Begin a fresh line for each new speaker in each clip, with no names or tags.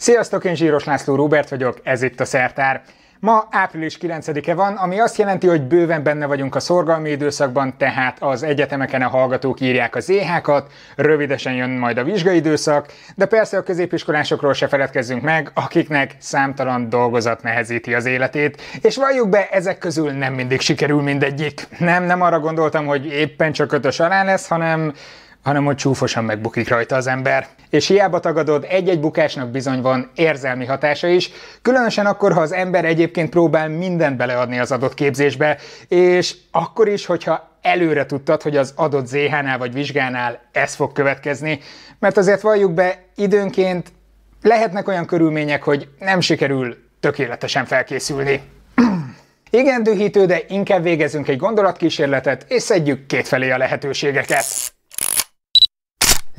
Sziasztok, én Zsíros László Róbert vagyok, ez itt a Szertár. Ma április 9-e van, ami azt jelenti, hogy bőven benne vagyunk a szorgalmi időszakban, tehát az egyetemeken a hallgatók írják az éhákat, rövidesen jön majd a vizsgaidőszak, de persze a középiskolásokról se feledkezzünk meg, akiknek számtalan dolgozat nehezíti az életét, és valljuk be, ezek közül nem mindig sikerül mindegyik. Nem, nem arra gondoltam, hogy éppen csak ötös alá lesz, hanem hanem hogy csúfosan megbukik rajta az ember. És hiába tagadod, egy-egy bukásnak bizony van érzelmi hatása is, különösen akkor, ha az ember egyébként próbál mindent beleadni az adott képzésbe, és akkor is, hogyha előre tudtad, hogy az adott ZH-nál vagy vizsgánál ez fog következni, mert azért valljuk be, időnként lehetnek olyan körülmények, hogy nem sikerül tökéletesen felkészülni. Igen, dühítő, de inkább végezünk egy gondolatkísérletet, és szedjük kétfelé a lehetőségeket.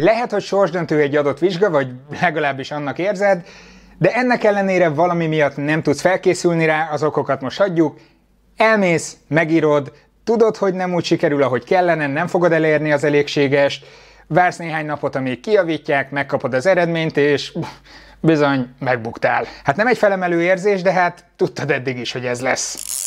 Lehet, hogy sorsdöntő egy adott vizsga, vagy legalábbis annak érzed, de ennek ellenére valami miatt nem tudsz felkészülni rá, az okokat most hagyjuk, elmész, megírod, tudod, hogy nem úgy sikerül, ahogy kellene, nem fogod elérni az elégségest, vársz néhány napot, amíg kiavítják, megkapod az eredményt, és bizony, megbuktál. Hát nem egy felemelő érzés, de hát tudtad eddig is, hogy ez lesz.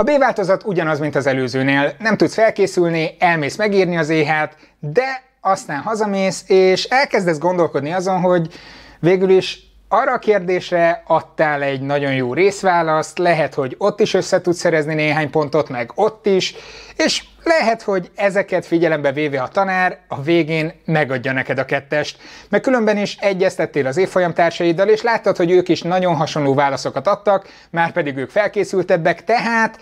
A B változat ugyanaz, mint az előzőnél. Nem tudsz felkészülni, elmész megírni az éhet, de aztán hazamész, és elkezdesz gondolkodni azon, hogy végül is arra a kérdésre adtál egy nagyon jó részválaszt, lehet, hogy ott is össze tudsz szerezni néhány pontot, meg ott is, és lehet, hogy ezeket figyelembe véve a tanár a végén megadja neked a kettest, mert különben is egyeztettél az társaiddal, és láttad, hogy ők is nagyon hasonló válaszokat adtak, már pedig ők felkészültebbek, tehát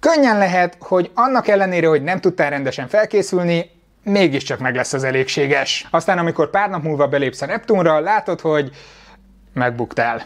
könnyen lehet, hogy annak ellenére, hogy nem tudtál rendesen felkészülni, mégiscsak meg lesz az elégséges. Aztán, amikor pár nap múlva belépsz a Neptunra, látod, hogy megbuktál.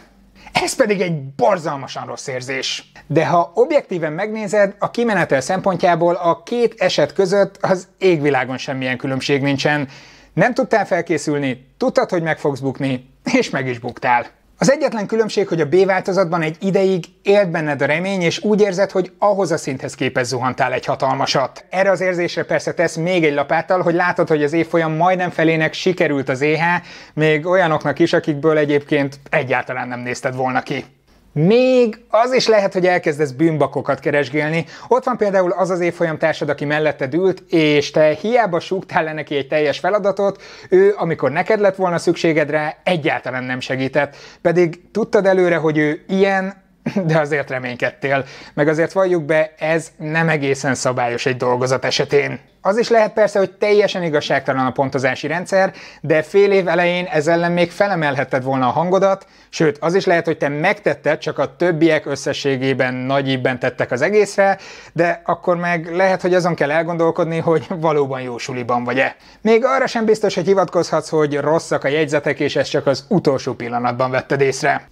Ez pedig egy borzalmasan rossz érzés. De ha objektíven megnézed, a kimenetel szempontjából a két eset között az égvilágon semmilyen különbség nincsen. Nem tudtál felkészülni, tudtad, hogy meg fogsz bukni, és meg is buktál. Az egyetlen különbség, hogy a B változatban egy ideig élt benned a remény, és úgy érzed, hogy ahhoz a szinthez képes zuhantál egy hatalmasat. Erre az érzésre persze tesz még egy lapáttal, hogy látod, hogy az évfolyam majdnem felének sikerült az EH, még olyanoknak is, akikből egyébként egyáltalán nem nézted volna ki. Még az is lehet, hogy elkezdesz bűnbakokat keresgélni. Ott van például az az évfolyam társad, aki mellette ült, és te hiába súgtál le neki egy teljes feladatot, ő, amikor neked lett volna szükségedre, egyáltalán nem segített. Pedig tudtad előre, hogy ő ilyen, de azért reménykedtél. Meg azért valljuk be, ez nem egészen szabályos egy dolgozat esetén. Az is lehet persze, hogy teljesen igazságtalan a pontozási rendszer, de fél év elején ez ellen még felemelhetted volna a hangodat, sőt, az is lehet, hogy te megtetted, csak a többiek összességében nagyibben tettek az egészre, de akkor meg lehet, hogy azon kell elgondolkodni, hogy valóban jó suliban vagy-e. Még arra sem biztos, hogy hivatkozhatsz, hogy rosszak a jegyzetek, és ezt csak az utolsó pillanatban vetted észre.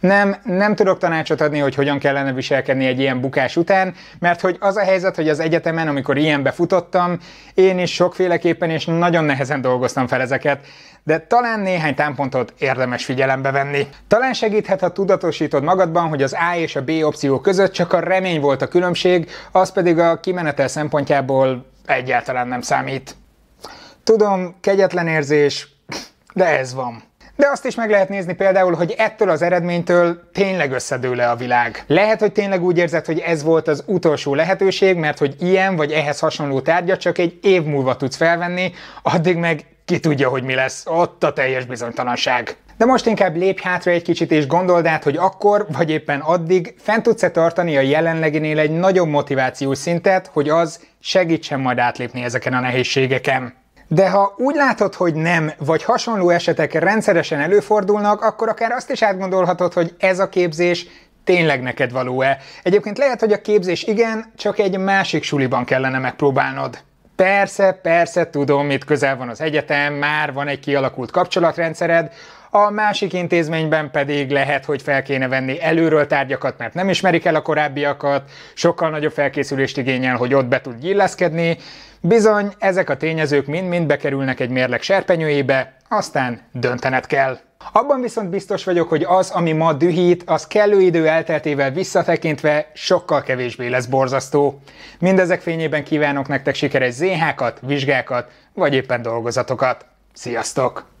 Nem, nem tudok tanácsot adni, hogy hogyan kellene viselkedni egy ilyen bukás után, mert hogy az a helyzet, hogy az egyetemen, amikor ilyenbe futottam, én is sokféleképpen és nagyon nehezen dolgoztam fel ezeket, de talán néhány támpontot érdemes figyelembe venni. Talán segíthet, ha tudatosítod magadban, hogy az A és a B opció között csak a remény volt a különbség, az pedig a kimenetel szempontjából egyáltalán nem számít. Tudom, kegyetlen érzés, de ez van. De azt is meg lehet nézni például, hogy ettől az eredménytől tényleg összedőle a világ. Lehet, hogy tényleg úgy érzed, hogy ez volt az utolsó lehetőség, mert hogy ilyen vagy ehhez hasonló tárgyat csak egy év múlva tudsz felvenni, addig meg ki tudja, hogy mi lesz. Ott a teljes bizonytalanság. De most inkább lépj hátra egy kicsit és gondold át, hogy akkor, vagy éppen addig fent tudsz-e tartani a jelenleginél egy nagyobb motivációs szintet, hogy az segítsen majd átlépni ezeken a nehézségeken. De ha úgy látod, hogy nem, vagy hasonló esetek rendszeresen előfordulnak, akkor akár azt is átgondolhatod, hogy ez a képzés tényleg neked való-e. Egyébként lehet, hogy a képzés igen, csak egy másik suliban kellene megpróbálnod. Persze, persze, tudom, itt közel van az egyetem, már van egy kialakult kapcsolatrendszered, a másik intézményben pedig lehet, hogy fel kéne venni előről tárgyakat, mert nem ismerik el a korábbiakat, sokkal nagyobb felkészülést igényel, hogy ott be tud illeszkedni. Bizony, ezek a tényezők mind-mind bekerülnek egy mérleg serpenyőjébe, aztán döntened kell. Abban viszont biztos vagyok, hogy az, ami ma dühít, az kellő idő elteltével visszatekintve sokkal kevésbé lesz borzasztó. Mindezek fényében kívánok nektek sikeres zh vizsgákat, vagy éppen dolgozatokat. Sziasztok!